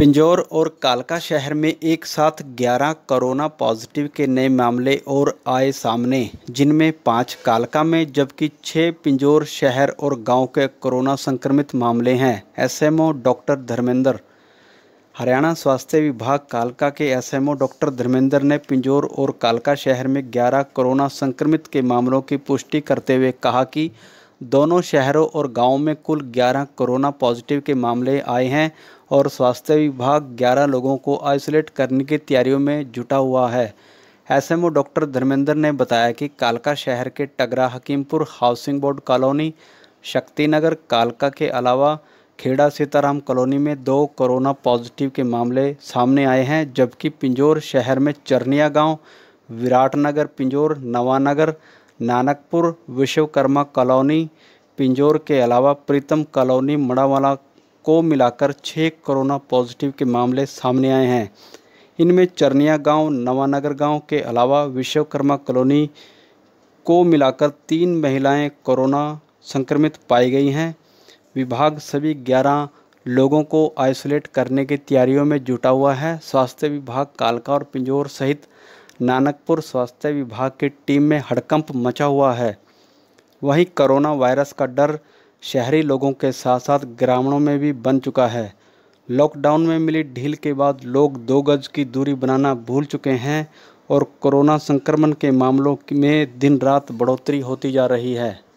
पिंजौर और कालका शहर में एक साथ 11 कोरोना पॉजिटिव के नए मामले और आए सामने जिनमें पाँच कालका में जबकि छः पिंजौर शहर और गांव के कोरोना संक्रमित मामले हैं एसएमओ डॉक्टर धर्मेंद्र हरियाणा स्वास्थ्य विभाग कालका के एसएमओ डॉक्टर धर्मेंद्र ने पिंजौर और कालका शहर में 11 कोरोना संक्रमित के मामलों की पुष्टि करते हुए कहा कि दोनों शहरों और गाँव में कुल 11 कोरोना पॉजिटिव के मामले आए हैं और स्वास्थ्य विभाग 11 लोगों को आइसोलेट करने की तैयारियों में जुटा हुआ है एसएमओ डॉक्टर धर्मेंद्र ने बताया कि कालका शहर के टगरा Hakimpur housing board colony Shaktinagar कालका के अलावा खेड़ा सीताराम कॉलोनी में दो कोरोना पॉजिटिव के मामले सामने आए हैं जबकि पिंजौर शहर में चरनिया गांव विराटनगर पिंजौर नवानगर नानकपुर विश्वकर्मा कॉलोनी पिंजौर के अलावा प्रीतम कॉलोनी मड़ावाला को मिलाकर छः कोरोना पॉजिटिव के मामले सामने आए हैं इनमें चरनिया गांव नवानगर गांव के अलावा विश्वकर्मा कॉलोनी को मिलाकर तीन महिलाएं कोरोना संक्रमित पाई गई हैं विभाग सभी 11 लोगों को आइसोलेट करने की तैयारियों में जुटा हुआ है स्वास्थ्य विभाग कालका और पिंजौर सहित नानकपुर स्वास्थ्य विभाग की टीम में हड़कंप मचा हुआ है वहीं कोरोना वायरस का डर शहरी लोगों के साथ साथ ग्रामीणों में भी बन चुका है लॉकडाउन में मिली ढील के बाद लोग दो गज की दूरी बनाना भूल चुके हैं और कोरोना संक्रमण के मामलों में दिन रात बढ़ोतरी होती जा रही है